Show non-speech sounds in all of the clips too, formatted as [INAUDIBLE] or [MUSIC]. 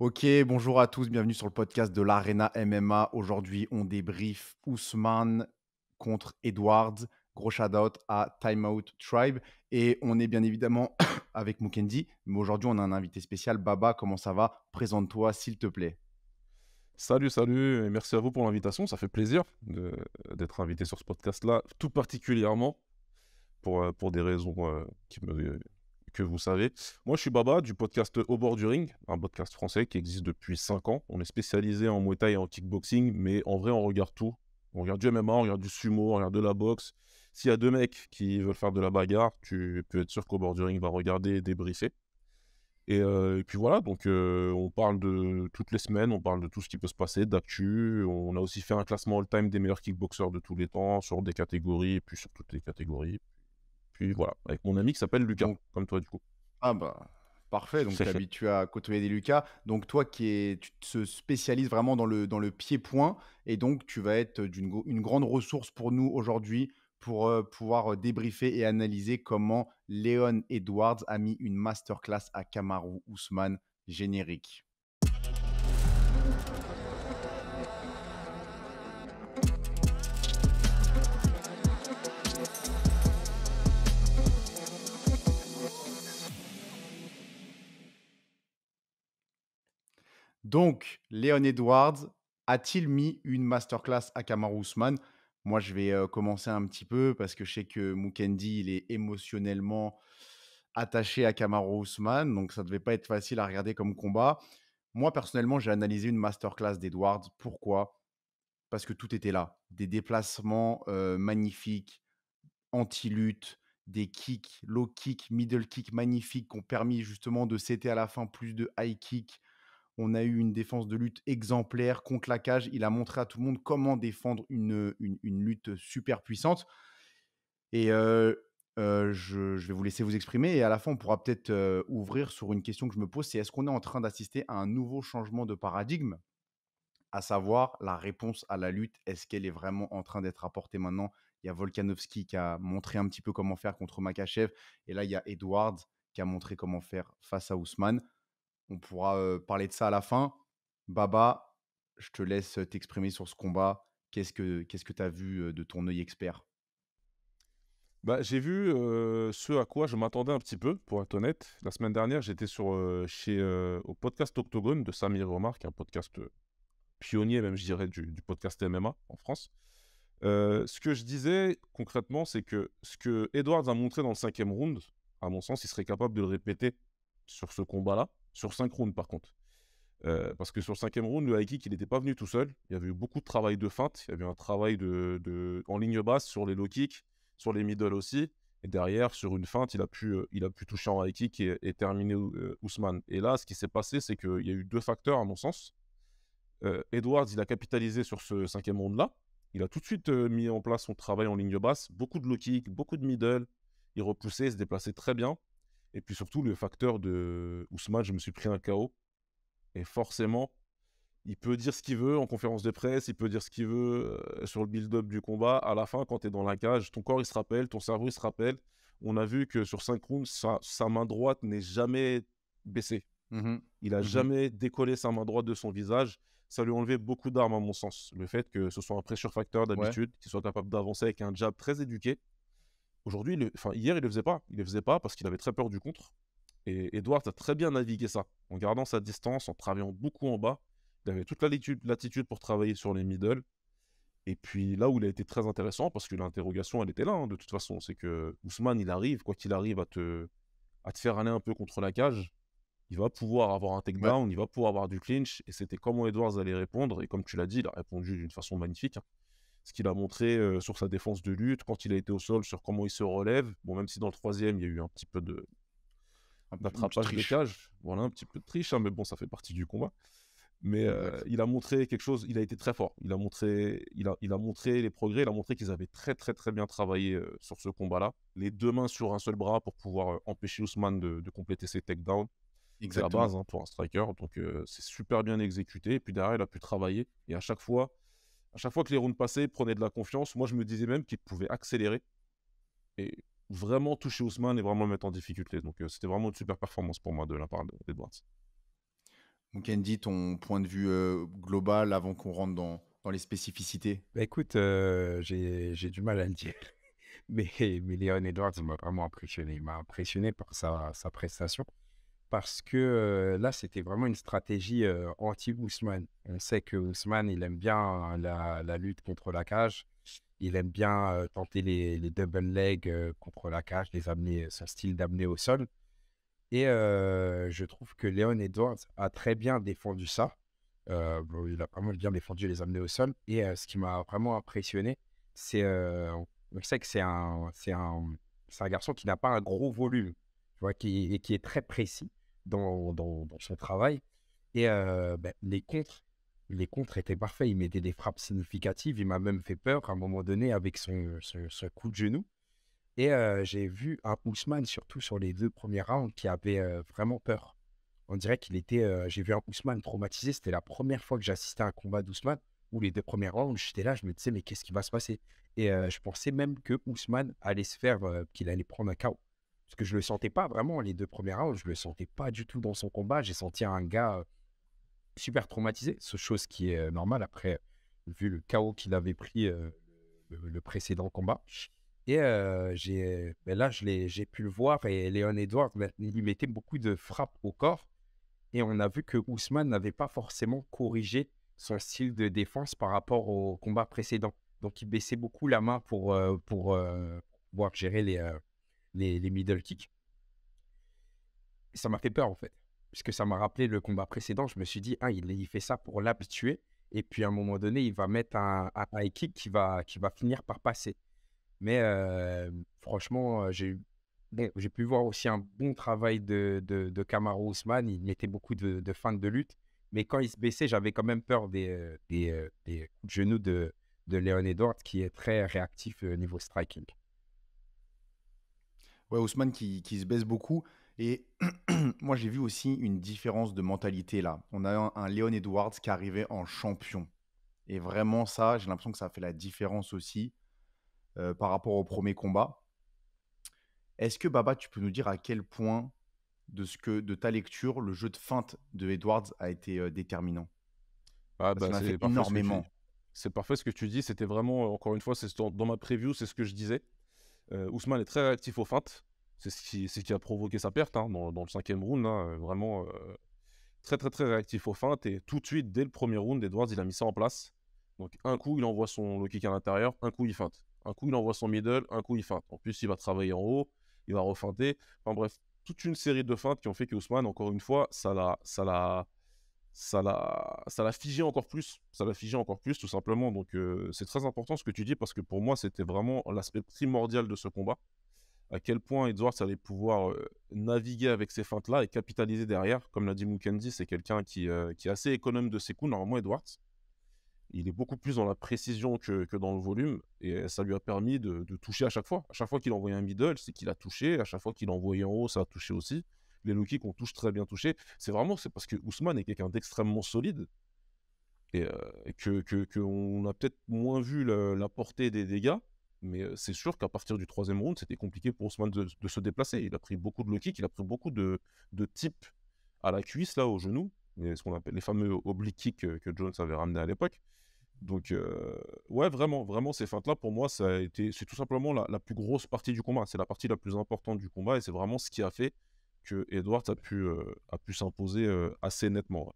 Ok, bonjour à tous, bienvenue sur le podcast de l'Arena MMA. Aujourd'hui, on débrief Ousmane contre Edwards. Gros shout-out à Timeout Tribe. Et on est bien évidemment [COUGHS] avec Mukendi, mais aujourd'hui, on a un invité spécial. Baba, comment ça va Présente-toi, s'il te plaît. Salut, salut, et merci à vous pour l'invitation. Ça fait plaisir d'être invité sur ce podcast-là, tout particulièrement pour, euh, pour des raisons euh, qui me que vous savez. Moi, je suis Baba du podcast Au bord du ring, un podcast français qui existe depuis 5 ans. On est spécialisé en Muay Thai et en kickboxing, mais en vrai, on regarde tout. On regarde du MMA, on regarde du sumo, on regarde de la boxe. S'il y a deux mecs qui veulent faire de la bagarre, tu peux être sûr qu'Au bord du ring va regarder et débriefer. Et, euh, puis voilà, donc euh, on parle de toutes les semaines, on parle de tout ce qui peut se passer, d'actu. On a aussi fait un classement all-time des meilleurs kickboxers de tous les temps sur des catégories, et puis sur toutes les catégories voilà, avec mon ami qui s'appelle Lucas, comme toi du coup. Ah bah parfait, donc tu habitué à côtoyer des Lucas, donc toi qui es, tu te spécialises vraiment dans le, dans le pied-point, et donc tu vas être d'une une grande ressource pour nous aujourd'hui pour euh, pouvoir euh, débriefer et analyser comment Léon Edwards a mis une masterclass à Kamaru Ousmane générique. Donc, Léon Edwards a-t-il mis une masterclass à Kamaru Ousmane Moi, je vais commencer un petit peu parce que je sais que Mukendi, il est émotionnellement attaché à Kamaru Ousmane, donc ça ne devait pas être facile à regarder comme combat. Moi, personnellement, j'ai analysé une masterclass d'Edwards. Pourquoi Parce que tout était là. Des déplacements magnifiques, anti-lutte, des kicks, low kick, middle kick magnifiques qui ont permis justement de céter à la fin plus de high kick on a eu une défense de lutte exemplaire, contre la cage. Il a montré à tout le monde comment défendre une, lutte super puissante. Et je, vais vous laisser vous exprimer. Et à la fin, on pourra peut-être ouvrir sur une question que je me pose. C'est est-ce qu'on est en train d'assister à un nouveau changement de paradigme à savoir la réponse à la lutte, est-ce qu'elle est vraiment en train d'être apportée maintenant Il y a Volkanovski qui a montré un petit peu comment faire contre Makachev, et là il y a Edwards qui a montré comment faire face à Ousmane. On pourra parler de ça à la fin. Baba, je te laisse t'exprimer sur ce combat. Qu'est-ce que tu ce que as vu de ton œil expert bah, J'ai vu ce à quoi je m'attendais un petit peu, pour être honnête. La semaine dernière, j'étais sur chez au podcast Octogone de Samir Omar, un podcast pionnier, même je dirais, du, du podcast MMA en France. ce que je disais concrètement, c'est que ce que Edwards a montré dans le cinquième round, à mon sens, il serait capable de le répéter sur ce combat-là sur 5 rounds par contre. Euh, parce que sur le cinquième round, le high kick, n'était pas venu tout seul. Il y avait eu beaucoup de travail de feinte. Il y avait un travail de, en ligne basse sur les low kicks, sur les middle aussi. Et derrière, sur une feinte, il a pu, euh, il a pu toucher en high kick et, terminer euh, Ousmane. Et là, ce qui s'est passé, c'est qu'il y a eu deux facteurs, à mon sens. Edwards, il a capitalisé sur ce cinquième round-là. Il a tout de suite mis en place son travail en ligne basse. Beaucoup de low kick, beaucoup de middle. Il repoussait, il se déplaçait très bien. Et puis surtout, le facteur de Ousmane, je me suis pris un KO. Et forcément, il peut dire ce qu'il veut en conférence de presse, il peut dire ce qu'il veut euh, sur le build-up du combat. À la fin, quand tu es dans la cage, ton corps, il se rappelle, ton cerveau, il se rappelle. On a vu que sur 5 rounds, sa, main droite n'est jamais baissée. Mmh il a mmh jamais décollé sa main droite de son visage. Ça lui enlevé beaucoup d'armes, à mon sens. Le fait que ce soit un pressure facteur d'habitude, qu'il soit capable d'avancer avec un jab très éduqué, Aujourd'hui, enfin, hier, il ne le faisait pas. Il ne faisait pas parce qu'il avait très peur du contre. Et Edwards a très bien navigué ça, en gardant sa distance, en travaillant beaucoup en bas. Il avait toute l'attitude pour travailler sur les middle. Et puis là où il a été très intéressant, parce que l'interrogation, elle était là, hein, de toute façon, c'est que Ousmane, il arrive, quoi qu'il arrive, à te, à te faire aller un peu contre la cage. Il va pouvoir avoir un takedown, on il va pouvoir avoir du clinch. Et c'était comment Edwards allait répondre. Et comme tu l'as dit, il a répondu d'une façon magnifique. Hein ce qu'il a montré sur sa défense de lutte, quand il a été au sol, sur comment il se relève. Bon, même si dans le troisième, il y a eu un petit peu de d'attrapage des cage voilà, un petit peu de triche, hein, mais bon, ça fait partie du combat. Mais il a montré quelque chose, il a été très fort. Il a montré, il a, il a montré les progrès, il a montré qu'ils avaient très, très, très bien travaillé sur ce combat-là. Les deux mains sur un seul bras pour pouvoir empêcher Ousmane de, compléter ses takedowns. C'est la base hein, pour un striker. Donc, c'est super bien exécuté. Et puis derrière, il a pu travailler. Et à chaque fois, à chaque fois que les rounds passaient, prenait de la confiance. Moi, je me disais même qu'il pouvait accélérer et vraiment toucher Ousmane et vraiment le mettre en difficulté. Donc, euh, c'était vraiment une super performance pour moi de la part d'Edwards. Donc, Andy, ton point de vue euh, global avant qu'on rentre dans, dans, les spécificités bah, Écoute, euh, j'ai du mal à le dire. [LAUGHS] Mais, mais Edwards m'a vraiment impressionné. Il m'a impressionné par sa, sa prestation parce que là, c'était vraiment une stratégie anti-Ousmane. On sait que Ousmane, il aime bien la, lutte contre la cage. Il aime bien tenter les, double legs contre la cage, les amener, son style d'amener au sol. Et je trouve que Leon Edwards a très bien défendu ça. il a vraiment bien défendu les amener au sol. Et ce qui m'a vraiment impressionné, c'est sait que c'est un, garçon qui n'a pas un gros volume, et qui est très précis dans, son travail. Et euh, ben, les contres, les contres étaient parfaits. Il mettait des frappes significatives. Il m'a même fait peur à un moment donné avec son, coup de genou. Et euh, j'ai vu un Ousmane, surtout sur les deux premiers rounds, qui avait euh, vraiment peur. On dirait qu'il était. j'ai vu un Ousmane traumatisé. C'était la première fois que j'assistais à un combat d'Ousmane où les deux premiers rounds, j'étais là, je me disais, mais qu'est-ce qui va se passer Et je pensais même que Ousmane allait se faire, qu'il allait prendre un KO. Parce que je le sentais pas vraiment, les deux premiers rounds, je le sentais pas du tout dans son combat. J'ai senti un gars super traumatisé, ce chose qui est normal après, vu le chaos qu'il avait pris le, précédent combat. Et ben là, j'ai pu le voir, et Léon Edwards il lui mettait beaucoup de frappes au corps. Et on a vu que Ousmane n'avait pas forcément corrigé son style de défense par rapport au combat précédent. Donc il baissait beaucoup la main pour, pour pouvoir gérer les, les, middle kicks. ça m'a fait peur en fait, puisque ça m'a rappelé le combat précédent. Je me suis dit, ah, il, fait ça pour l'habituer. Et puis à un moment donné, il va mettre un, high kick qui va, finir par passer. Mais euh, franchement, euh, j'ai pu voir aussi un bon travail de, de, Kamaru Ousmane. Il mettait beaucoup de, de de lutte. Mais quand il se baissait, j'avais quand même peur des, euh, des, des genoux de, de Léon Edwards, qui est très réactif au niveau striking. Ouais, Ousmane qui, se baisse beaucoup. Et [CLEARS THROAT] moi, j'ai vu aussi une différence de mentalité là. On a un, Léon Leon Edwards qui arrivait en champion. Et vraiment, ça, j'ai l'impression que ça a fait la différence aussi euh, par rapport au premier combat. Est-ce que Baba, tu peux nous dire à quel point, de, ce que, de ta lecture, le jeu de feinte de Edwards a été euh, déterminant ah, bah, C'est énormément. C'est parfait ce que tu dis. C'était vraiment, encore une fois, c'est dans ma preview, c'est ce que je disais. Euh, Ousmane est très réactif aux feintes. C'est ce qui, a provoqué sa perte hein, dans, le cinquième round. Hein, euh, vraiment euh, très, très, très réactif aux feintes. Et tout de suite, dès le premier round, Edwards, il a mis ça en place. Donc, un coup, il envoie son low kick à l'intérieur, un coup, il feinte. Un coup, il envoie son middle, un coup, il feinte. En plus, il va travailler en haut, il va refinter Enfin bref, toute une série de feintes qui ont fait que Ousmane, encore une fois, ça l'a, ça l'a, ça l'a, figé encore plus. Ça l'a figé encore plus, tout simplement. Donc, euh, c'est très important ce que tu dis parce que pour moi, c'était vraiment l'aspect primordial de ce combat. À quel point Edwards allait pouvoir euh, naviguer avec ces feintes-là et capitaliser derrière. Comme l'a dit Mukendi, c'est quelqu'un euh, qui, est assez économe de ses coups, normalement, Edwards. Il est beaucoup plus dans la précision que, dans le volume et ça lui a permis de, toucher à chaque fois. À chaque fois qu'il envoyait un middle, c'est qu'il a touché. À chaque fois qu'il envoyait en haut, ça a touché aussi les low-kicks, qu'on touche très bien touché. C'est vraiment c'est parce que Ousmane est quelqu'un d'extrêmement solide et, euh, que qu'on a peut-être moins vu la, portée des dégâts. Mais euh, c'est sûr qu'à partir du troisième round, c'était compliqué pour Ousmane de, de, se déplacer. Il a pris beaucoup de low kicks il a pris beaucoup de, de types à la cuisse, là, au genou, ce qu'on appelle les fameux oblique kicks que, Jones avait ramené à l'époque. Donc, euh, ouais, vraiment, vraiment, ces feintes-là, pour moi, ça a été, c'est tout simplement la, plus grosse partie du combat. C'est la partie la plus importante du combat et c'est vraiment ce qui a fait que Edwards a pu, euh, a pu s'imposer euh, assez nettement.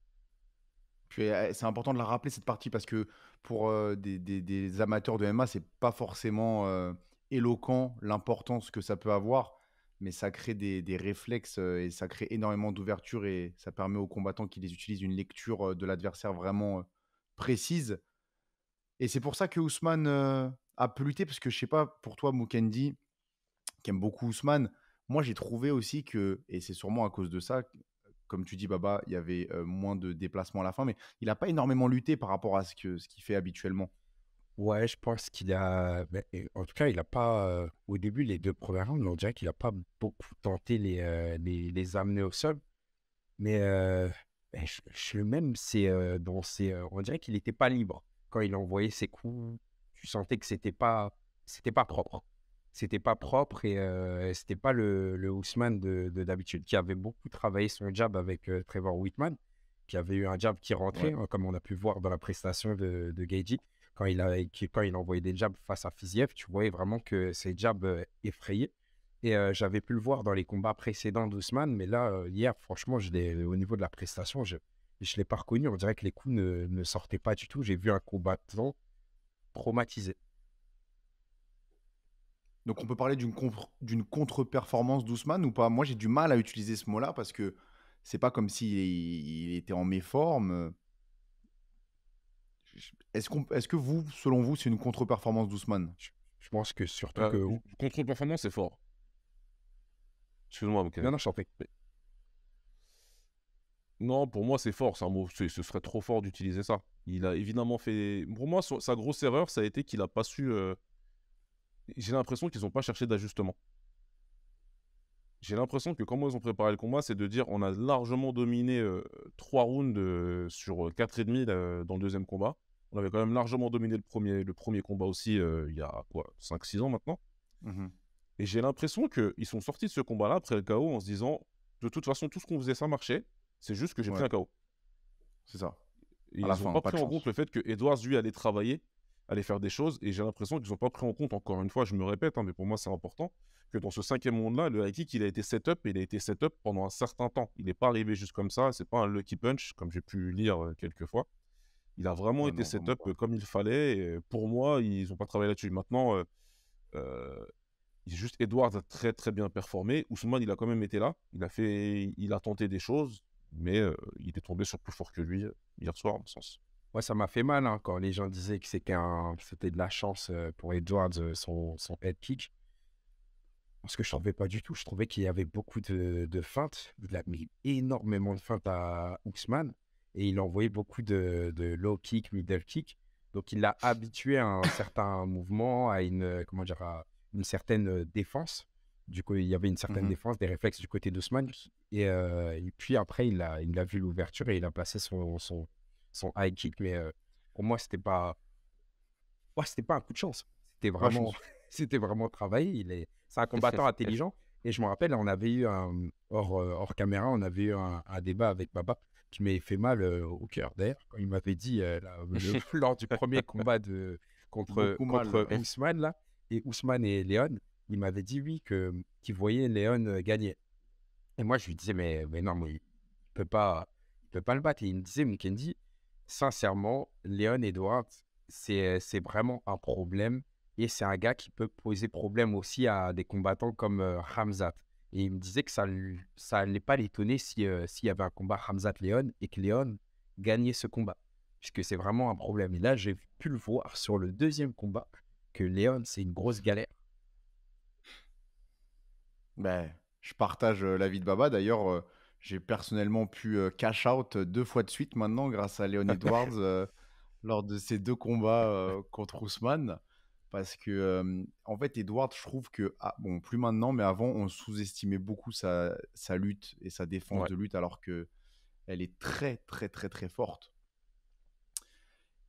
Euh, c'est important de la rappeler cette partie parce que pour des, amateurs de MMA, c'est pas forcément éloquent l'importance que ça peut avoir, mais ça crée des, réflexes et ça crée énormément d'ouverture et ça permet aux combattants qui les utilisent une lecture de l'adversaire vraiment précise. Et c'est pour ça que Ousmane a pu lutter, parce que je sais pas, pour toi, Mukendi, qui aime beaucoup Ousmane, moi, j'ai trouvé aussi que, et c'est sûrement à cause de ça, comme tu dis, Baba, il y avait moins de déplacements à la fin, mais il n'a pas énormément lutté par rapport à ce qu'il ce fait habituellement. Ouais, je pense qu'il a. En tout cas, il n'a pas. au début, les deux premières rounds, on dirait qu'il n'a pas beaucoup tenté les, les, les, amener au sol. Mais je, le même, c'est dans on dirait qu'il n'était pas libre. Quand il envoyait ses coups, tu sentais que c'était pas, c'était pas propre c'était pas propre et c'était pas le, le Ousmane de, d'habitude qui avait beaucoup travaillé son jab avec Trevor Whitman, qui avait eu un jab qui rentrait, hein, comme on a pu voir dans la prestation de, de Gaiji. Quand il, a, quand il envoyait des jabs face à Fiziev, tu voyais vraiment que c'est jabs jab effrayé. Et j'avais pu le voir dans les combats précédents d'Ousmane, mais là, hier, franchement, je au niveau de la prestation, je ne l'ai pas reconnu. On dirait que les coups ne sortaient pas du tout. J'ai vu un combattant traumatisé. Donc on peut parler d'une contre-performance d'Ousmane ou pas Moi j'ai du mal à utiliser ce mot-là parce que c'est pas comme s'il était en méforme. Est-ce est que vous, selon vous, c'est une contre-performance d'Ousmane je, pense que surtout euh, que... Contre-performance, c'est fort. Excuse-moi, Non, non, Non, pour moi, c'est fort. Un mot, ce serait trop fort d'utiliser ça. Il a évidemment fait. Pour moi, sa grosse erreur, ça a été qu'il n'a pas su. Euh, j'ai l'impression qu'ils n'ont pas cherché d'ajustement. J'ai l'impression que comment ils ont préparé le combat, c'est de dire on a largement dominé euh, trois 3 rounds euh, sur 4,5 euh, demi dans le deuxième combat. On avait quand même largement dominé le premier, le premier combat aussi il y a quoi 5-6 ans maintenant. Mhm. Et j'ai l'impression qu'ils sont sortis de ce combat-là après le KO en se disant de toute façon tout ce qu'on faisait ça marchait, c'est juste que j'ai pris un KO. C'est ça. ils n'ont pas pris en compte le fait que Edwards lui allait travailler aller faire des choses. Et j'ai l'impression qu'ils n'ont pas pris en compte, encore une fois, je me répète, hein, mais pour moi c'est important, que dans ce cinquième monde-là, le high kick, il a été set-up et il a été set-up pendant un certain temps. Il n'est pas arrivé juste comme ça, c'est pas un lucky punch, comme j'ai pu lire euh, quelques fois. Il a vraiment été set-up euh, comme il fallait. Et euh, pour moi, ils n'ont pas travaillé là-dessus. Maintenant, euh, juste Edwards a très très bien performé. Ousmane, il a quand même été là. Il a, fait, il a tenté des choses, mais il est tombé sur plus fort que lui hier soir, en mon sens. Moi, ça m'a fait mal hein, quand les gens disaient que c'était, de la chance euh, pour Edwards, euh, son, head kick. Parce que je ne trouvais pas du tout. Je trouvais qu'il y avait beaucoup de, feintes. Il a mis énormément de feintes à Ousmane. et il envoyait beaucoup de, low kick, middle kick. Donc, il l'a habitué à un certain mouvement, à une, euh, comment dire, une certaine défense. Du coup, il y avait une mmh certaine défense, des réflexes du côté d'Ousmane. Et, et puis après, il a, il a vu l'ouverture et il a placé son, son high kick, mais euh, pour moi, c'était pas. Ouais, c'était pas un coup de chance. C'était vraiment, [LAUGHS] c'était vraiment travaillé. Il est, c'est un combattant intelligent. Et je me rappelle, on avait eu un hors, euh, hors caméra, on avait eu un, débat avec papa qui m'avait fait mal euh, au cœur d'air quand il m'avait dit [LAUGHS] [LAUGHS] lors du premier combat de contre, Ousmane là et Ousmane et Léon, il m'avait dit oui que qu'il voyait Léon gagner. Et moi je lui disais mais, mais non mais il peut pas il peut pas le battre et il me disait mais sincèrement, Léon Edwards, c'est vraiment un problème. Et c'est un gars qui peut poser problème aussi à des combattants comme euh, Hamzat. Et il me disait que ça ne ça pas l'étonner euh, s'il y avait un combat Hamzat-Léon et que Léon gagnait ce combat. Puisque c'est vraiment un problème. Et là, j'ai pu le voir sur le deuxième combat que Léon, c'est une grosse galère. Ben, je partage euh, l'avis de Baba. D'ailleurs, j'ai personnellement pu euh, cash out deux fois de suite maintenant grâce à Leon [LAUGHS] Edwards euh, lors de ces deux combats euh, contre Ousmane. Parce que, en fait, Edwards, je trouve que, ah, bon, plus maintenant, mais avant, on sous-estimait beaucoup sa, lutte et sa défense de lutte, alors que elle est très, très, très, très forte.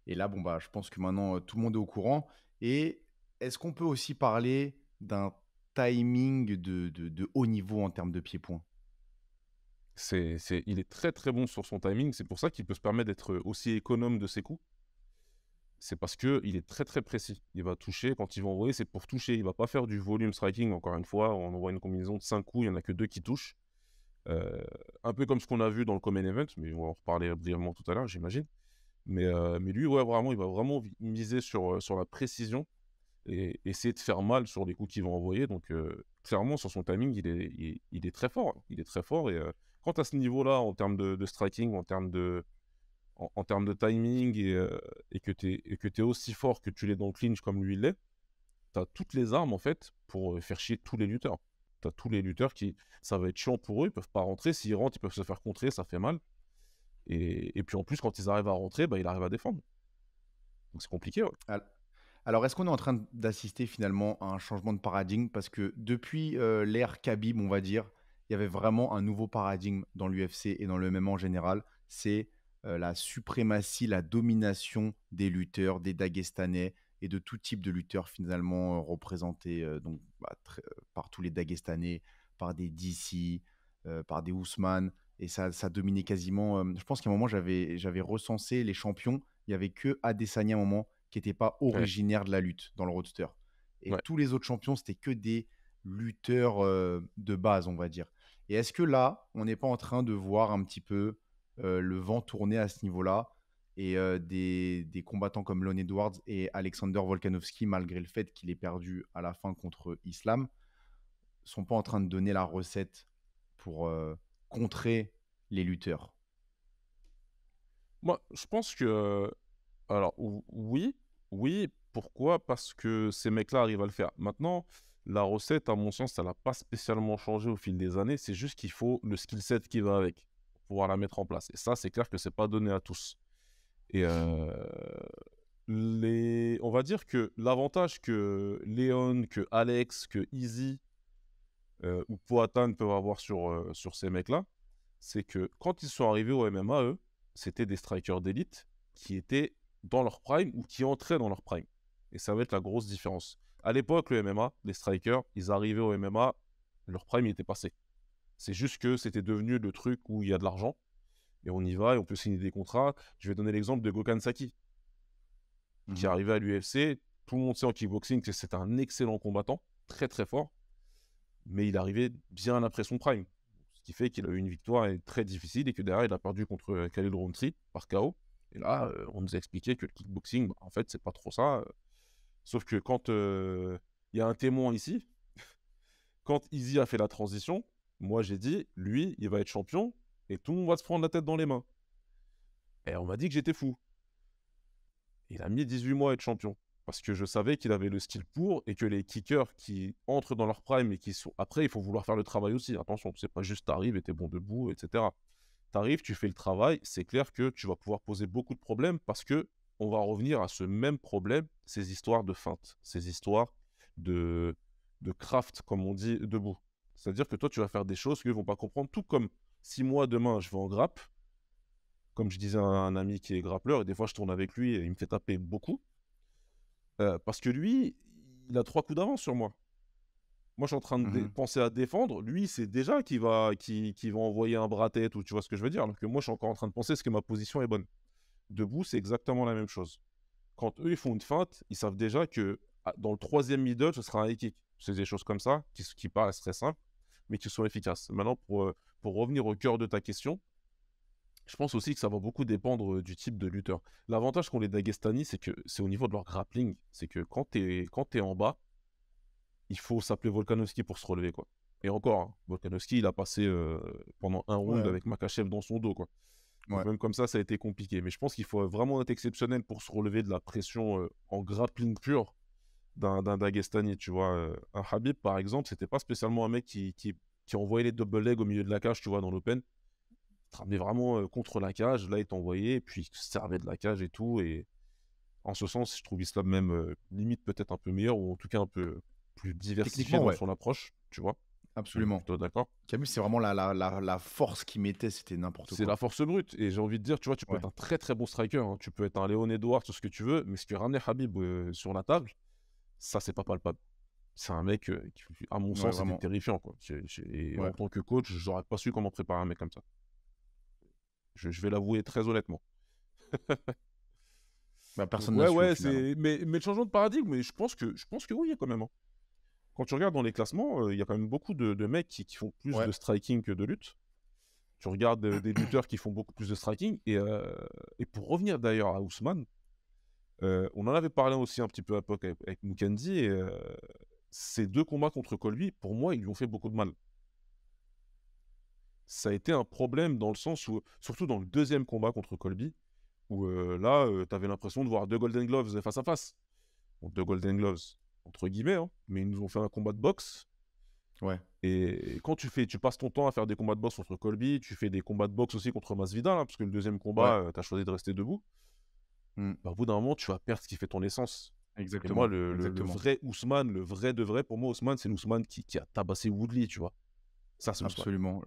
Et là, bon, bah, je pense que maintenant, tout le monde est au courant. Et est-ce qu'on peut aussi parler d'un timing de, de haut niveau en termes de pied-point c'est, c'est, il est très très bon sur son timing. C'est pour ça qu'il peut se permettre d'être aussi économe de ses coups. C'est parce que il est très très précis. Il va toucher quand il va envoyer, c'est pour toucher. Il va pas faire du volume striking. Encore une fois, on envoie une combinaison de 5 coups, il y en a que deux qui touchent. Euh, un peu comme ce qu'on a vu dans le Common Event, mais on va en reparler brièvement tout à l'heure, j'imagine. Mais, euh, mais lui, ouais, vraiment, il va vraiment miser sur, euh, sur la précision et essayer de faire mal sur les coups qu'il va envoyer. Donc, clairement, sur son timing, il est, il est très fort. Il est très fort et quand à ce niveau-là, en termes de, striking, en termes de, en, termes de timing, et, euh, et que tu es, aussi fort que tu l'es dans le clinch comme lui l'est, tu as toutes les armes en fait pour euh, faire chier tous les lutteurs. Tu as tous les lutteurs qui, ça va être chiant pour eux, ils peuvent pas rentrer. S'ils rentrent, ils peuvent se faire contrer, ça fait mal. Et, puis en plus, quand ils arrivent à rentrer, bah, il arrive à défendre. Donc c'est compliqué. Alors... est-ce qu'on est en train d'assister finalement à un changement de paradigme Parce que depuis euh, l'ère Khabib, on va dire, il y avait vraiment un nouveau paradigme dans l'UFC et dans le MMA en général. C'est euh, la suprématie, la domination des lutteurs, des Dagestanais et de tout type de lutteurs finalement euh, représentés euh, donc, bah, par tous les Dagestanais, par des DC, par des Ousmane. Et ça, dominait quasiment. je pense qu'à un moment, j'avais, recensé les champions. Il n'y avait que Adesanya à un moment qui n'était pas originaire de la lutte dans le roadster. Et tous les autres champions, c'était que des lutteurs de base, on va dire. Et est-ce que là, on n'est pas en train de voir un petit peu euh, le vent tourner à ce niveau-là et euh, des, combattants comme Lon Edwards et Alexander Volkanovski, malgré le fait qu'il ait perdu à la fin contre Islam, sont pas en train de donner la recette pour euh, contrer les lutteurs Moi, je pense que. Alors, oui, oui, pourquoi Parce que ces mecs-là arrivent à le faire. Maintenant, la recette, à mon sens, ça n'a pas spécialement changé au fil des années. C'est juste qu'il faut le skill set qui va avec pour pouvoir la mettre en place. Et ça, c'est clair que ce n'est pas donné à tous. Et euh, on va dire que l'avantage que Léon, que Alex, que Easy euh, ou Poatan peuvent avoir sur, euh, sur ces mecs-là, c'est que quand ils sont arrivés au MMA, eux, c'était des strikers d'élite qui étaient dans leur prime ou qui entraient dans leur prime. Et ça va être la grosse différence. À l'époque, le MMA, les strikers, ils arrivaient au MMA, leur prime était passé. C'est juste que c'était devenu le truc où il y a de l'argent et on y va et on peut signer des contrats. Je vais donner l'exemple de Gokhan Saki qui est mhm. arrivé à l'UFC. Tout le monde sait en kickboxing que c'est un excellent combattant, très très fort, mais il arrivait bien après son prime. Ce qui fait qu'il a eu une victoire très difficile et que derrière il a perdu contre euh, Khalil Rountree par KO. Et là, euh, on nous a expliqué que le kickboxing, bah, en fait, c'est pas trop ça. Euh, Sauf que quand euh, il y a un témoin ici, [LAUGHS] quand Izzy a fait la transition, moi j'ai dit, lui, il va être champion et tout le monde va se prendre la tête dans les mains. Et on m'a dit que j'étais fou. Il a mis 18 mois à être champion. Parce que je savais qu'il avait le skill pour et que les kickers qui entrent dans leur prime et qui sont. Après, il faut vouloir faire le travail aussi. Attention, c'est pas juste t'arrives et t'es bon debout, etc. T'arrives, tu fais le travail, c'est clair que tu vas pouvoir poser beaucoup de problèmes parce que on va revenir à ce même problème, ces histoires de feinte, ces histoires de, de craft, comme on dit, debout. C'est-à-dire que toi, tu vas faire des choses qu'ils ne vont pas comprendre, tout comme si moi, demain, je vais en grappe, comme je disais à un ami qui est grappleur, et des fois, je tourne avec lui et il me fait taper beaucoup, euh, parce que lui, il a trois coups d'avance sur moi. Moi, je suis en train de mmh penser à défendre. Lui, c'est déjà qui va, qui, va envoyer un bras tête ou tu vois ce que je veux dire. moi, je suis encore en train de penser est-ce que ma position est bonne debout, c'est exactement la même chose. Quand eux, ils font une feinte, ils savent déjà que ah, dans le troisième middle, ce sera un high C'est des choses comme ça qui, qui paraissent très simples, mais qui sont efficaces. Maintenant, pour, euh, pour revenir au cœur de ta question, je pense aussi que ça va beaucoup dépendre euh, du type de lutteur. L'avantage qu'ont les Dagestani, c'est que c'est au niveau de leur grappling. C'est que quand tu es, es en bas, il faut s'appeler Volkanovski pour se relever. quoi. Et encore, hein, Volkanovski, il a passé euh, pendant un round avec Makachev dans son dos. quoi. Même comme ça, ça a été compliqué. Mais je pense qu'il faut vraiment être exceptionnel pour se relever de la pression euh, en grappling pur d'un Dagestani. Tu vois, euh. un Habib, par exemple, c'était pas spécialement un mec qui, qui, qui, envoyait les double legs au milieu de la cage, tu vois, dans l'open. Il te ramenait vraiment euh, contre la cage. Là, il t'envoyait, puis il se servait de la cage et tout. Et en ce sens, je trouve Islam même limite peut-être un peu meilleur, ou en tout cas un peu plus diversifié dans son approche, tu vois. Absolument. d'accord. Camus, c'est vraiment la, la, la, force qui mettait, c'était n'importe quoi. C'est la force brute. Et j'ai envie de dire, tu vois, tu peux être un très très bon striker, hein. tu peux être un Léon Edouard, tout ce que tu veux, mais ce que ramenait Habib euh, sur la table, ça, c'est pas palpable. C'est un mec euh, qui, à mon sens, c'était terrifiant. Quoi. Et en tant que coach, j'aurais pas su comment préparer un mec comme ça. Je, vais l'avouer très honnêtement. bah, personne Donc, ouais, ouais, hein. mais, mais le changement de paradigme, mais je pense que, je pense que oui, quand même. Hein quand tu regardes dans les classements, euh, il y a quand même beaucoup de, mecs qui, font plus de striking que de lutte. Tu regardes euh, des [CLEARS THROAT] lutteurs qui font beaucoup plus de striking. Et, euh, pour revenir d'ailleurs à Ousmane, on en avait parlé aussi un petit peu à l'époque avec, Mukendi. ces deux combats contre Colby, pour moi, ils lui ont fait beaucoup de mal. Ça a été un problème dans le sens où, surtout dans le deuxième combat contre Colby, où là, tu avais l'impression de voir deux Golden Gloves face à face. deux Golden Gloves, entre guillemets, hein, mais ils nous ont fait un combat de boxe. Ouais. Et quand tu fais, tu passes ton temps à faire des combats de boxe contre Colby, tu fais des combats de boxe aussi contre Masvidal, hein, parce que le deuxième combat, euh, tu as choisi de rester debout. Hmm. Bah, au bout d'un moment, tu vas perdre ce qui fait ton essence. Exactement. moi, le, vrai Ousmane, le vrai de vrai, pour moi, Ousmane, c'est l'Ousmane qui, a tabassé Woodley, tu vois. Ça, c'est Absolument.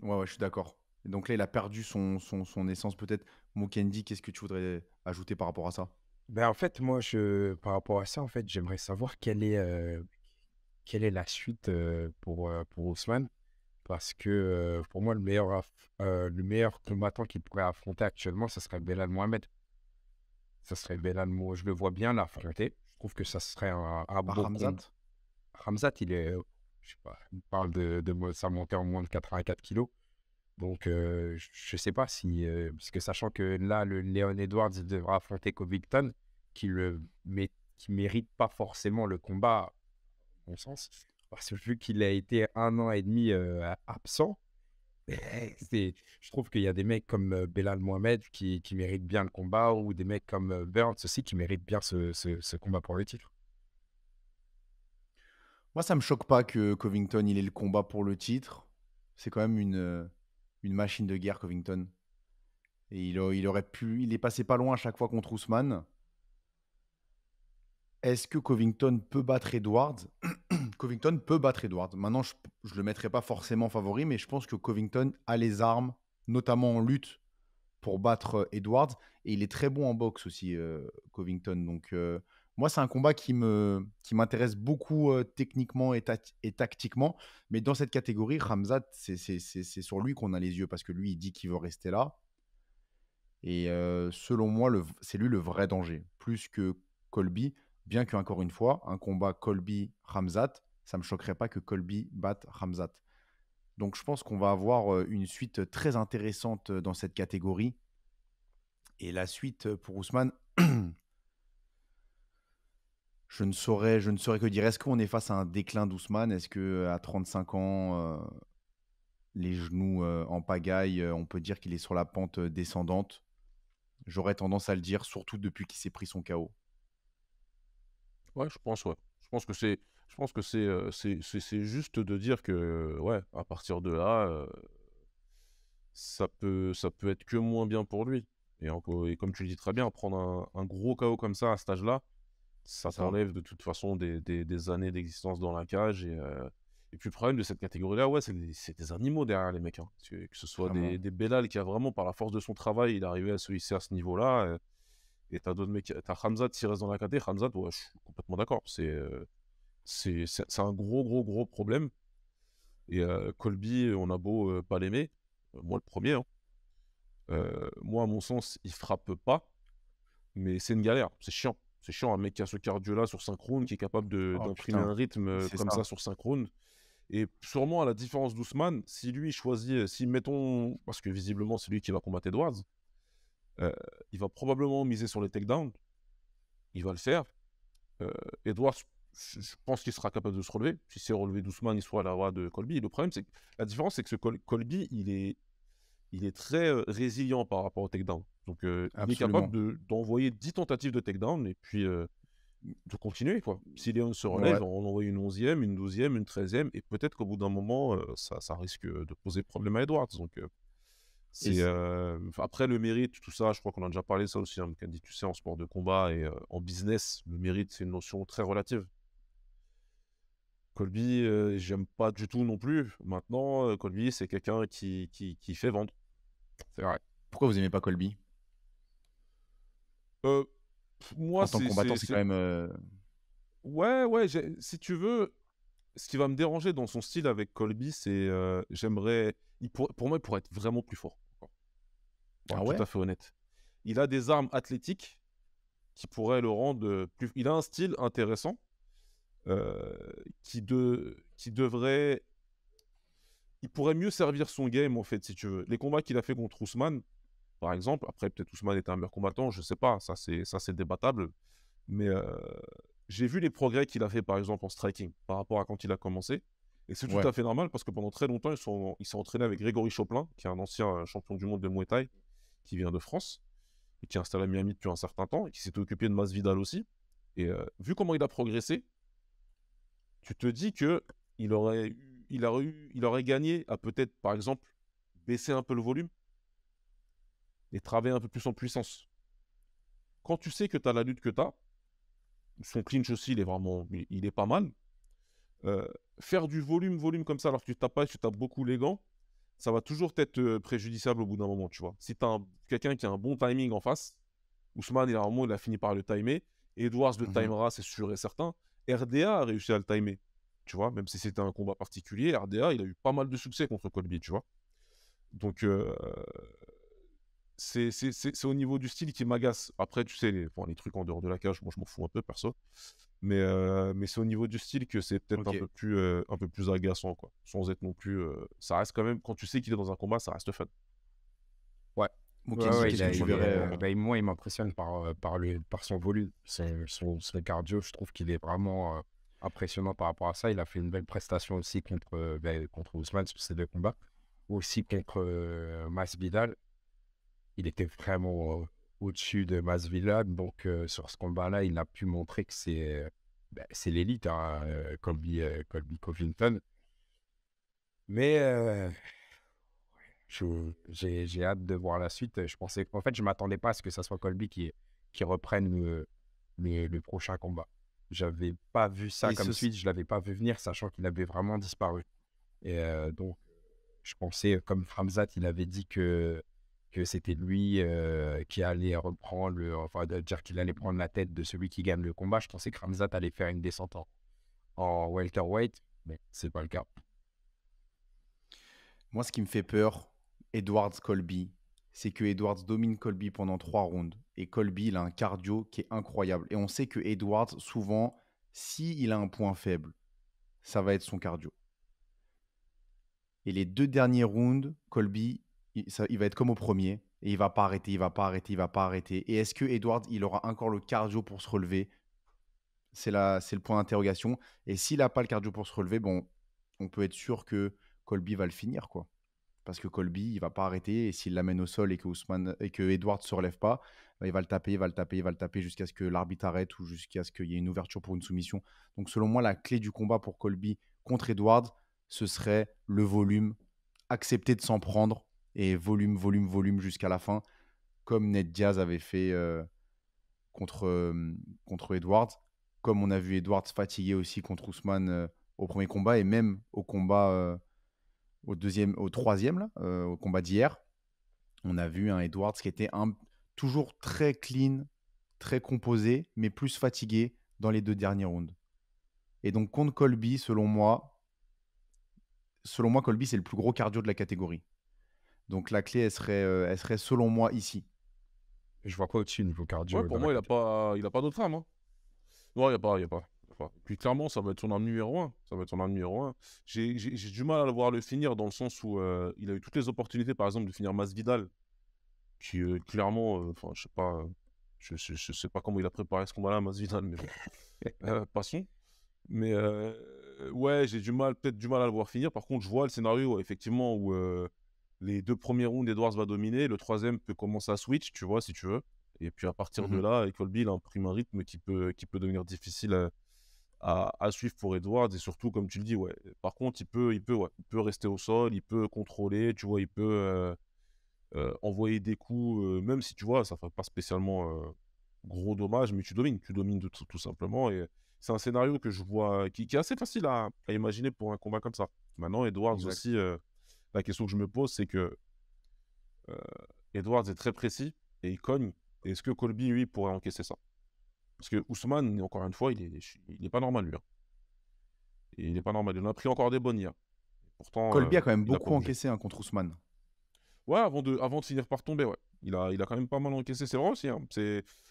Ouais, ouais, je suis d'accord. Donc là, il a perdu son, son, son essence, peut-être. Mokendi, qu'est-ce que tu voudrais ajouter par rapport à ça ben en fait, moi, je, par rapport à ça, en fait, j'aimerais savoir quelle est, quelle est la suite pour, Ousmane. Parce que pour moi, le meilleur, le meilleur combattant qu'il pourrait affronter actuellement, ce serait Belan Mohamed. Ça serait Belal Mohamed. Je le vois bien l'affronter. Je trouve que ça serait un, un Ramzat, il est, je sais pas, il parle de, sa montée en moins de 84 kilos. Donc, je ne sais pas si, parce que sachant que là, le Léon Edwards devra affronter Covington, qui le mé qui mérite pas forcément le combat, mon sens, parce que vu qu'il a été un an et demi euh, absent, je trouve qu'il y a des mecs comme euh, Belal Mohamed qui, qui, méritent bien le combat ou des mecs comme euh, Burns aussi qui méritent bien ce, ce, combat pour le titre. Moi, ça me choque pas que Covington il ait le combat pour le titre. C'est quand même une, une machine de guerre, Covington. Et il, il aurait pu, il est passé pas loin à chaque fois contre Ousmane est-ce que Covington peut battre Edwards [CLEARS THROAT] Covington peut battre Edwards. Maintenant, je ne le mettrai pas forcément favori, mais je pense que Covington a les armes, notamment en lutte, pour battre euh, Edwards. Et il est très bon en boxe aussi, euh, Covington. Donc, euh, moi, c'est un combat qui m'intéresse qui beaucoup techniquement et, tactiquement. Mais dans cette catégorie, Ramzat, c'est sur lui qu'on a les yeux, parce que lui, il dit qu'il veut rester là. Et selon moi, c'est lui le vrai danger, plus que Colby. Bien que, encore une fois, un combat Colby-Ramzat, ça me choquerait pas que Colby batte Ramzat. Donc je pense qu'on va avoir euh, une suite très intéressante euh, dans cette catégorie. Et la suite euh, pour Ousmane, [CLEARS THROAT] je ne saurais, je ne saurais que dire. Est-ce qu'on est face à un déclin d'Ousmane Est-ce que à 35 ans, les genoux en pagaille, on peut dire qu'il est sur la pente descendante J'aurais tendance à le dire, surtout depuis qu'il s'est pris son KO. Ouais, je pense, ouais. Je pense que c'est, je pense que c'est, euh, c'est, juste de dire que, ouais, à partir de là, euh, ça peut, ça peut être que moins bien pour lui. Et, et comme tu le dis très bien, prendre un, gros KO comme ça à cet âge-là, ça t'enlève de toute façon des, des, années d'existence dans la cage. Et, euh, et puis le problème de cette catégorie-là, ouais, c'est des, des, animaux derrière les mecs. Hein. Que, ce soit des, des Bellal qui a vraiment, par la force de son travail, il est arrivé à se hisser à ce niveau-là. Et t'as d'autres mecs, t'as s'il reste dans la KD, Hamza, je suis complètement d'accord. Euh, c'est un gros, gros, gros problème. Et euh, Colby, on a beau euh, pas l'aimer, moi le premier, hein. moi à mon sens, il frappe pas, mais c'est une galère, c'est chiant. C'est chiant, un mec qui a ce cardio-là sur synchrone, qui est capable d'imprimer oh, un rythme comme ça. sur synchrone. Et sûrement, à la différence d'Ousmane, si lui choisit, si mettons, parce que visiblement c'est lui qui va combattre Edwards, euh, il va probablement miser sur les takedowns. Il va le faire. Edward euh, Edwards, je, pense qu'il sera capable de se relever. Si c'est relevé doucement, il sera à la voie de Colby. Le problème, c'est que la différence, c'est que ce Colby, il est, il est très euh, résilient par rapport au takedown. Donc, il est capable d'envoyer 10 tentatives de takedown et puis de continuer. Quoi. Si Léon se relève, on envoie une 11e, une 12e, une 13e, et peut-être qu'au bout d'un moment, ça, risque de poser problème à Edwards. Donc, euh, après le mérite, tout ça, je crois qu'on a déjà parlé ça aussi, hein, dit, tu sais, en sport de combat et euh, en business, le mérite, c'est une notion très relative. Colby, euh, j'aime pas du tout non plus. Maintenant, Colby, c'est quelqu'un qui, qui, qui, fait vendre. C'est vrai. Pourquoi vous aimez pas Colby Moi, en tant que combattant, c'est quand même. Ouais, ouais, si tu veux, ce qui va me déranger dans son style avec Colby, c'est euh, j'aimerais. Pour, pour, moi, il pourrait être vraiment plus fort. Ah tout à fait honnête. Il a des armes athlétiques qui pourraient le rendre euh, plus. Il a un style intéressant euh, qui, de... qui devrait. Il pourrait mieux servir son game, en fait, si tu veux. Les combats qu'il a fait contre Ousmane, par exemple, après, peut-être Ousmane était un meilleur combattant, je sais pas, ça c'est débattable. Mais j'ai vu les progrès qu'il a fait, par exemple, en striking, par rapport à quand il a commencé. Et c'est tout à fait normal parce que pendant très longtemps, il s'est entraîné avec Grégory Choplin, qui est un ancien euh, champion du monde de Muay Thai, qui vient de France, et qui est installé à Miami depuis un certain temps, et qui s'est occupé de Masvidal aussi. Et euh, vu comment il a progressé, tu te dis que il aurait, il a eu, il aurait gagné à peut-être, par exemple, baisser un peu le volume et travailler un peu plus en puissance. Quand tu sais que tu as la lutte que tu as, son clinch aussi, il est vraiment, il est pas mal. Euh, faire du volume, volume comme ça, alors que tu tapes pas, tu tapes beaucoup les gants, ça va toujours être euh, préjudiciable au bout d'un moment, tu vois. Si tu as quelqu'un qui a un bon timing en face, Ousmane, il a il a fini par le timer. Edwards le mhm. timera, c'est sûr et certain. RDA a réussi à le timer, tu vois, même si c'était un combat particulier. RDA, il a eu pas mal de succès contre Colby, tu vois. Donc, euh, c'est au niveau du style qui m'agace. Après, tu sais, les, bon, les, trucs en dehors de la cage, moi, je m'en fous un peu, perso. Mais, euh, mais c'est au niveau du style que c'est peut-être un, peu plus, euh, un peu plus agaçant, quoi. Sans être non plus. Euh, ça reste quand même, quand tu sais qu'il est dans un combat, ça reste fun. Ouais. moi, il m'impressionne par, par, par son volume, son, son, cardio. Je trouve qu'il est vraiment impressionnant par rapport à ça. Il a fait une belle prestation aussi contre, bah, contre Ousmane sur ces deux combats. Aussi contre Masvidal il était vraiment au-dessus de Masvidal. Donc, sur ce combat-là, il a pu montrer que c'est bah, c'est l'élite, hein, Colby, Covington. Mais j'ai hâte de voir la suite. Je pensais, en fait, je m'attendais pas à ce que ça soit Colby qui, qui reprenne le, le, prochain combat. J'avais pas vu ça comme suite, je l'avais pas vu venir, sachant qu'il avait vraiment disparu. Et donc, je pensais, comme Framzat, il avait dit que que c'était lui qui allait reprendre, le, enfin, dire qu'il allait prendre la tête de celui qui gagne le combat. Je pensais que Ramzat allait faire une descente en, Walter welterweight, mais c'est pas le cas. Moi, ce qui me fait peur, Edwards Colby, c'est que Edwards domine Colby pendant trois rounds. Et Colby, il a un cardio qui est incroyable. Et on sait que Edwards, souvent, s'il a un point faible, ça va être son cardio. Et les deux derniers rounds, Colby, il, va être comme au premier. Et il va pas arrêter, il va pas arrêter, il va pas arrêter. Et est-ce que Edward, il aura encore le cardio pour se relever C'est le point d'interrogation. Et s'il n'a pas le cardio pour se relever, bon, on peut être sûr que Colby va le finir, quoi. Parce que Colby, il va pas arrêter. Et s'il l'amène au sol et que, Ousmane, et que Edward se relève pas, bah, il va le taper, il va le taper, il va le taper jusqu'à ce que l'arbitre arrête ou jusqu'à ce qu'il y ait une ouverture pour une soumission. Donc, selon moi, la clé du combat pour Colby contre Edward, ce serait le volume, accepter de s'en prendre et volume, volume, volume jusqu'à la fin, comme Ned Diaz avait fait euh, contre, euh, contre Edwards, comme on a vu Edwards fatigué aussi contre Ousmane euh, au premier combat et même au combat au deuxième, au troisième, au combat d'hier. On a vu un Edwards qui était toujours très clean, très composé, mais plus fatigué dans les deux derniers rounds. Et donc contre Colby, selon moi, selon moi, Colby c'est le plus gros cardio de la catégorie. Donc la clé, elle serait, euh, elle serait selon moi ici. je vois quoi au-dessus niveau cardio. Ouais, euh, pour moi, il n'a pas, il a pas d'autre femme. Hein. Non, il n'y a pas, a pas. Puis clairement, ça va être son arme numéro 1. Ça va être son numéro 1. J'ai du mal à le voir le finir dans le sens où euh, il a eu toutes les opportunités, par exemple, de finir Vidal qui clairement, enfin, je sais pas, je, sais pas comment il a préparé ce combat-là, Masvidal, mais [LAUGHS] passons. Mais ouais, j'ai du mal, peut-être du mal à le voir finir. Par contre, je vois le scénario effectivement où les deux premiers rounds, Edwards va dominer. Le troisième peut commencer à switch, tu vois, si tu veux. Et puis à partir de mhm. là, Colby, il imprime un rythme qui peut, qui peut devenir difficile à, suivre pour Edwards. Et surtout, comme tu le dis, ouais. Par contre, il peut, il peut, peut rester au sol, il peut contrôler, tu vois, il peut euh, euh, envoyer des coups, euh, même si tu vois, ça ne fait pas spécialement gros dommage, mais tu domines, tu domines tout, simplement. Et c'est un scénario que je vois qui, est assez facile à, imaginer pour un combat comme ça. Maintenant, Edwards aussi la question que je me pose, c'est que euh, Edwards est très précis et il cogne. Est-ce que Colby, lui, pourrait encaisser ça Parce que Ousmane, encore une fois, il n'est pas normal, lui. Hein. Il n'est pas normal. Il en a pris encore des bonnes hier. Pourtant, Colby a euh, quand même beaucoup encaissé hein, contre Ousmane. Ouais, avant de, finir par tomber, ouais. Il a, quand même pas mal encaissé. C'est vrai aussi. Hein.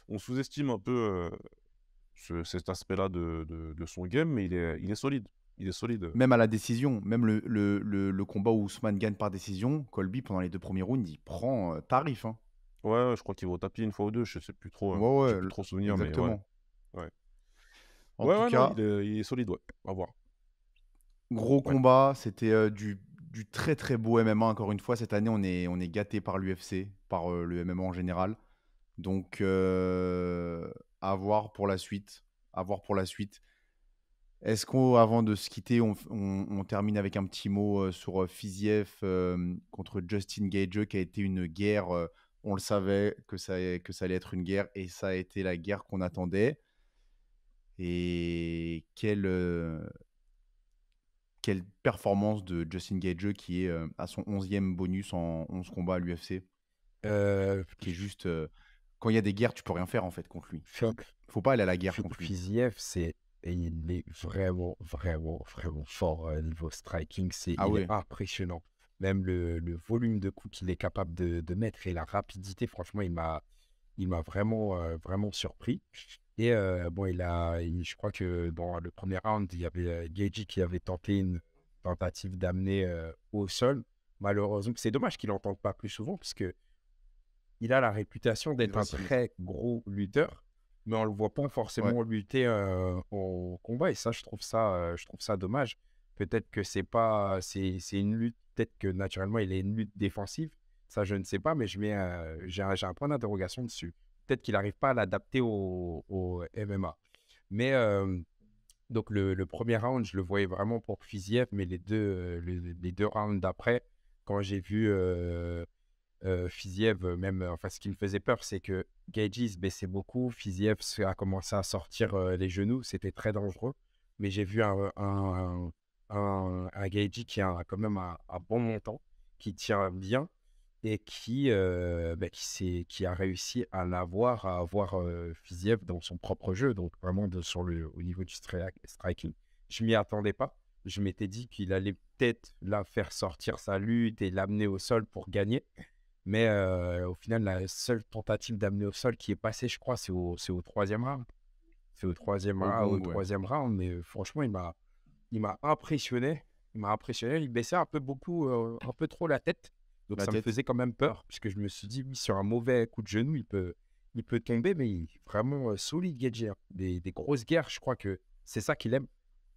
On sous-estime un peu euh, cet aspect-là de, son game, mais il est solide. Il est solide. Même à la décision, même le, le, le, combat où Ousmane gagne par décision, Colby, pendant les deux premiers rounds, il prend euh, tarif. Hein. Ouais, je crois qu'il va au tapis une fois ou deux, je sais plus trop. Hein. Ouais, ouais, plus trop souvenir, exactement. mais ouais. ouais. En tout cas, il, est, solide, ouais. À voir. Gros combat, c'était euh, du, du, très très beau MMA. Encore une fois, cette année, on est, on est gâté par l'UFC, par euh, le MMA en général. Donc, à voir pour la suite. À voir pour la suite. Est-ce qu'avant de se quitter, on, termine avec un petit mot euh, sur euh, Fiziev euh, contre Justin Gage, qui a été une guerre, on le savait que ça, que ça allait être une guerre, et ça a été la guerre qu'on attendait. Et quelle, quelle performance de Justin Gage qui est à son 11e bonus en 11 combats à l'UFC. Qui est juste. quand il y a des guerres, tu peux rien faire en fait contre lui. ne Faut pas aller à la guerre contre lui. Fiziev, c'est et il est vraiment, vraiment, vraiment fort au euh, niveau striking. C'est ah impressionnant. Même le, volume de coups qu'il est capable de, mettre et la rapidité, franchement, il m'a, il m'a vraiment, euh, vraiment surpris. Et euh, bon, il a, je crois que dans le premier round, il y avait Geji qui avait tenté une tentative d'amener au sol. Malheureusement, c'est dommage qu'il n'entende pas plus souvent parce que il a la réputation d'être un très gros lutteur mais on le voit pas forcément lutter au combat. Et ça, je trouve ça, je trouve ça dommage. Peut-être que c'est pas, c'est, une lutte. Peut-être que naturellement, il est une lutte défensive. Ça, je ne sais pas, mais je mets, j'ai, un, point d'interrogation dessus. Peut-être qu'il n'arrive pas à l'adapter au, au, MMA. Mais donc le, le, premier round, je le voyais vraiment pour Fiziev, mais les deux, les deux rounds d'après, quand j'ai vu euh, Fiziev, euh, même, enfin, ce qui me faisait peur, c'est que Gaiji se baissait beaucoup, Fiziev a commencé à sortir euh, les genoux, c'était très dangereux. Mais j'ai vu un, un, qui a quand même un, bon montant, qui tient bien et qui, bah, qui, a réussi à l'avoir, à avoir Fiziev dans son propre jeu, donc vraiment sur le, au niveau du striking. Je m'y attendais pas. Je m'étais dit qu'il allait peut-être la faire sortir sa lutte et l'amener au sol pour gagner. Mais au final, la seule tentative d'amener au sol qui est passée, je crois, c'est au, troisième round. C'est au troisième round, au, round. Mais franchement, il m'a, il m'a impressionné. Il m'a impressionné. Il baissait un peu beaucoup, un peu trop la tête. Donc ça me faisait quand même peur, puisque je me suis dit, oui, sur un mauvais coup de genou, il peut, il peut tomber, mais il est vraiment solide, Gedger. Hein. Des, grosses guerres, je crois que c'est ça qu'il aime.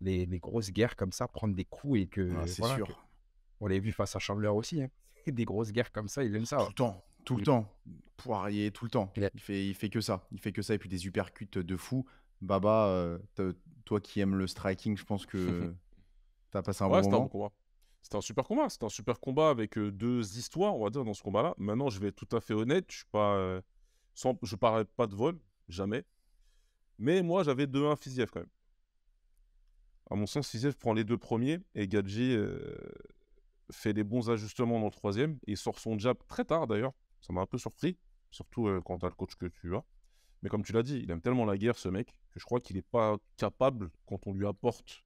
Les, grosses guerres comme ça, prendre des coups et ah, que. c'est sûr. On l'a vu face à Chandler aussi. Hein des grosses guerres comme ça, il aime ça. Tout le temps, tout le temps. Poirier, tout le temps. Il, fait, il fait que ça. Il fait que ça. Et puis des uppercuts de fou. Baba, euh, toi qui aimes le striking, je pense que [LAUGHS] tu as passé un bon moment. C'était un super combat. C'était un super combat avec euh, deux histoires, on va dire, dans ce combat-là. Maintenant, je vais tout à fait honnête. Je ne pas, euh, pas de vol, jamais. Mais moi, j'avais 2-1 Fiziev quand même. À mon sens, Fiziev prend les deux premiers et Gadji fait des bons ajustements dans le troisième et sort son jab très tard d'ailleurs. Ça m'a un peu surpris, surtout euh, quand t'as le coach que tu as. Mais comme tu l'as dit, il aime tellement la guerre ce mec que je crois qu'il n'est pas capable quand on lui apporte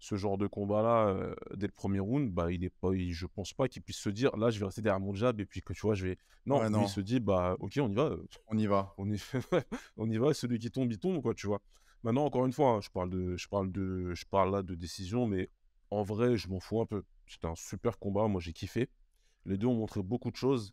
ce genre de combat-là euh, dès le premier round, bah, il est pas, je pense pas qu'il puisse se dire là je vais rester derrière mon jab et puis que tu vois je vais non, non. il se dit bah ok on y va, on y va, on y, [LAUGHS] on y va, celui qui tombe il tombe quoi tu vois. Maintenant encore une fois, hein, je parle de, je parle de, je parle là de décision, mais en vrai je m'en fous un peu. C'était un super combat, moi j'ai kiffé. Les deux ont montré beaucoup de choses.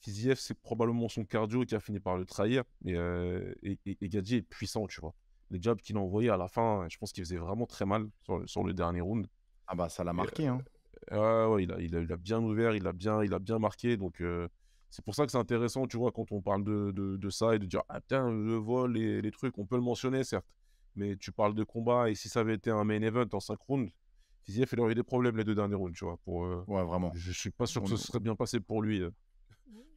Fiziev, c'est probablement son cardio qui a fini par le trahir. Euh, et, Gadji est puissant, tu vois. Les jobs qu'il a envoyés à la fin, je pense qu'il faisait vraiment très mal sur le, dernier round. Ah bah ça l'a marqué. hein. Euh, ouais, il, a, bien ouvert, il a bien, il a bien marqué. Donc euh, c'est pour ça que c'est intéressant, tu vois, quand on parle de, ça et de dire, ah putain, je vois les, les trucs, on peut le mentionner, certes. Mais tu parles de combat et si ça avait été un main event en 5 rounds, Fiziev, il aurait eu des problèmes les deux derniers rounds, tu vois. Pour, euh, Ouais, vraiment. Je suis pas sûr que ce serait bien passé pour lui. Euh.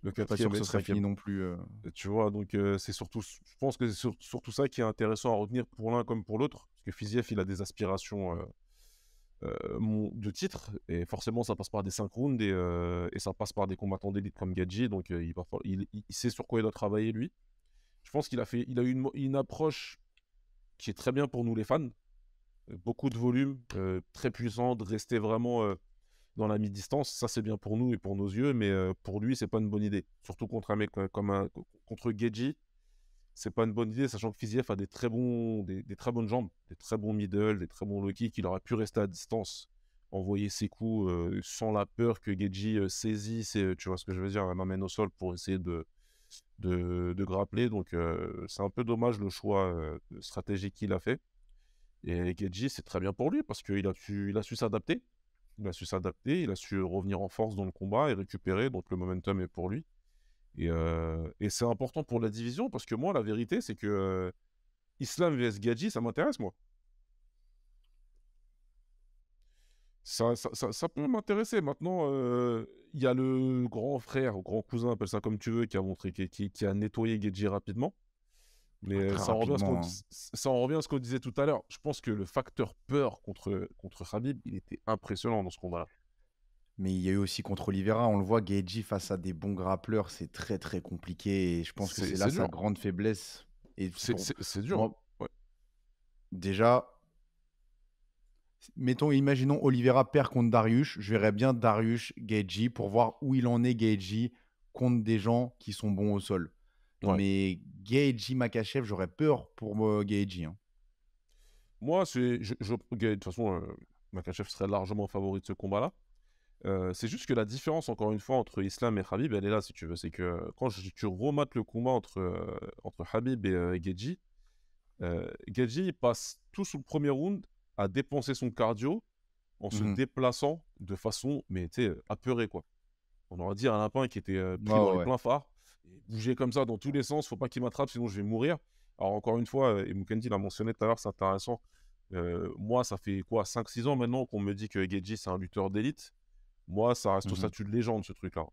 Le quatrième, ce serait fini non plus. Euh. Tu vois, donc c'est surtout, je pense que c'est surtout ça qui est intéressant à retenir pour l'un comme pour l'autre, parce que Fiziev, il a des aspirations de titre, et forcément, ça passe par des 5 rounds et, ça passe par des combattants d'élite comme Gadji, donc il, sait sur quoi il doit travailler lui. Je pense qu'il a fait, il a eu une approche qui est très bien pour nous les fans beaucoup de volume, euh, très puissant, de rester vraiment euh, dans la mi-distance. Ça, c'est bien pour nous et pour nos yeux, mais euh, pour lui, c'est pas une bonne idée. Surtout contre un mec comme un, contre Geji, c'est pas une bonne idée, sachant que Fiziev a des très, bons, des, très bonnes jambes, des très bons middle, des très bons low kicks. Il aurait pu rester à distance, envoyer ses coups sans la peur que Geji saisisse, tu vois ce que je veux dire, m'amène au sol pour essayer de, de, de grappler. Donc, c'est un peu dommage le choix stratégique qu'il a fait. Et Gedji, c'est très bien pour lui parce qu'il a, su, a su s'adapter. Il a su s'adapter, il a su revenir en force dans le combat et récupérer. Donc le momentum est pour lui. Et, euh, c'est important pour la division parce que moi, la vérité, c'est que euh, Islam vs Gaji, ça m'intéresse, moi. Ça, peut m'intéresser. Maintenant, euh, il y a le grand frère, ou grand cousin, appelle ça comme tu veux, qui a montré, qui, qui, a nettoyé Gaji rapidement. Euh, hein. ça, en revient à ce qu'on disait tout à l'heure. Je pense que le facteur peur contre, contre Khabib, il était impressionnant dans ce combat-là. Mais il y a eu aussi contre Oliveira, on le voit, Geji face à des bons grappleurs, c'est très très compliqué. Et je pense que c'est, là sa grande faiblesse. Et c'est, dur. Déjà, mettons, imaginons Oliveira perd contre Darius. Je verrais bien Darius, Geji, pour voir où il en est Geji, contre des gens qui sont bons au sol. Mais Gaiji Makachev, j'aurais peur pour moi, Gaiji. Hein. Moi, de toute façon, euh, Makachev serait largement favori de ce combat-là. Euh, c'est juste que la différence, encore une fois, entre Islam et Habib, elle est là, si tu veux. C'est que euh, quand tu remates le combat entre, entre Habib et euh, Geji, passe tout sous le premier round à dépenser son cardio en se mmh déplaçant de façon, mais tu sais, apeurée, quoi. On aurait dit un lapin qui était pris dans phares bouger comme ça dans tous les sens, faut pas qu'il m'attrape, sinon je vais mourir. Alors encore une fois, euh, et Mukendi l'a mentionné tout à l'heure, c'est intéressant. Euh, moi, ça fait quoi 5-6 ans maintenant qu'on me dit que Geji c'est un lutteur d'élite. Moi, ça reste au mhm. statut de légende ce truc-là.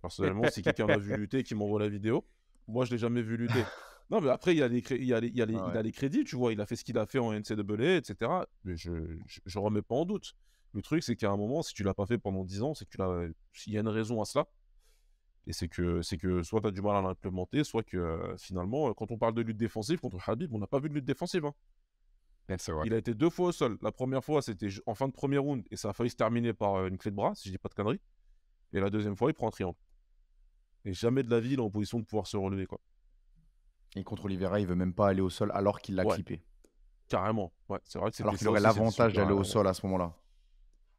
Personnellement, si [LAUGHS] quelqu'un m'a vu lutter, qui m'envoie la vidéo, moi je l'ai jamais vu lutter. Non, mais après, il a les, a crédits, tu vois, il a fait ce qu'il a fait en NCAA, etc. Mais je ne remets pas en doute. Le truc, c'est qu'à un moment, si tu l'as pas fait pendant 10 ans, c'est que euh, Il y a une raison à cela. Et c'est que, c'est que soit tu as du mal à l'implémenter, soit que euh, finalement, euh, quand on parle de lutte défensive contre Habib, on n'a pas vu de lutte défensive. Hein. Ben, il a été deux fois au sol. La première fois, c'était en fin de premier round et ça a failli se terminer par euh, une clé de bras, si je dis pas de conneries. Et la deuxième fois, il prend un triangle. Et jamais de la vie, il est en position de pouvoir se relever. quoi. Et contre Oliveira, il veut même pas aller au sol alors qu'il l'a clippé. Carrément. c'est vrai que alors qu'il aurait l'avantage d'aller au sol à ce moment-là.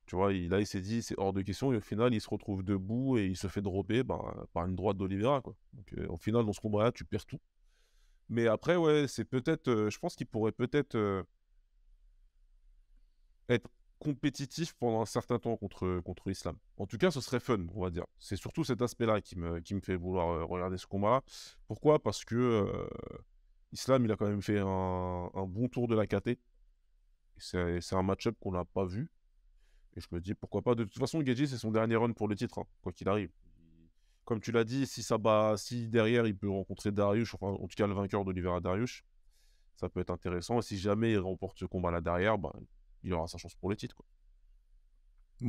Tu vois, il, là, il s'est dit, c'est hors de question. Et au final, il se retrouve debout et il se fait dropper ben, par une droite d'Olivera. Donc, euh, au final, dans ce combat-là, tu perds tout. Mais après, ouais, c'est peut-être. Euh, je pense qu'il pourrait peut-être euh, être compétitif pendant un certain temps contre, contre l'islam. En tout cas, ce serait fun, on va dire. C'est surtout cet aspect-là qui me, qui me fait vouloir regarder ce combat-là. Pourquoi Parce que Islam, il a quand même fait un, un bon tour de la KT. C'est un match-up qu'on n'a pas vu. Et je me dis, pourquoi pas. De toute façon, Gaethje, c'est son dernier run pour le titre, hein, quoi qu'il arrive. Comme tu l'as dit, si ça bat, si derrière, il peut rencontrer Darius, enfin, en tout cas, le vainqueur à Darius, ça peut être intéressant. Et si jamais il remporte ce combat-là derrière, ben il aura sa chance pour le titre, quoi.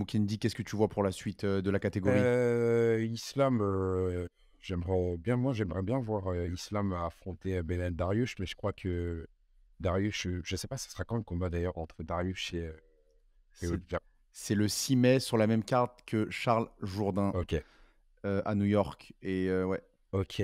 qu'est-ce que tu vois pour la suite euh, de la catégorie euh, Islam, euh, j'aimerais bien, moi j'aimerais bien voir Islam affronter Belen Darius, mais je crois que Darius, je sais pas, ce sera quand le combat d'ailleurs entre Darius et, et c'est le 6 mai sur la même carte que Charles Jourdain euh, à New York. Et euh, ouais, Ok.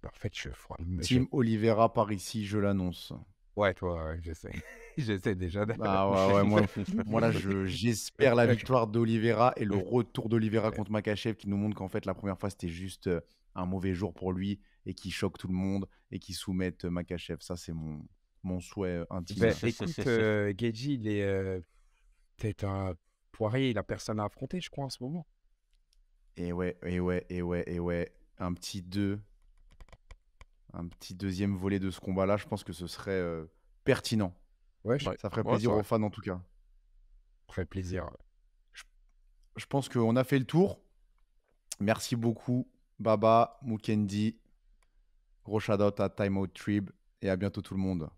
Parfait, je froid. Team Oliveira par ici, je l'annonce. Ouais, toi, j'essaie [LAUGHS] j'essaie déjà. Ah [LAUGHS] moi, là, j'espère la victoire d'Oliveira et le retour d'Oliveira contre Makachev qui nous montre qu'en fait, la première fois, c'était juste euh, un mauvais jour pour lui et qui choque tout le monde et qui soumette Makachev. Ça, c'est mon, mon souhait intime. Bah, écoute, Geji, il est, peut-être un Poirier, n'a personne à affronter, je crois, en ce moment. Et ouais, et ouais, et ouais, et ouais. Un petit deux, Un petit deuxième volet de ce combat-là, je pense que ce serait euh, pertinent. Ouais, ça ferait plaisir aux fans en tout cas. Ça ferait plaisir. Je, je pense qu'on a fait le tour. Merci beaucoup, Baba, Mukendi. Gros shout out à Time Out Trib et à bientôt tout le monde.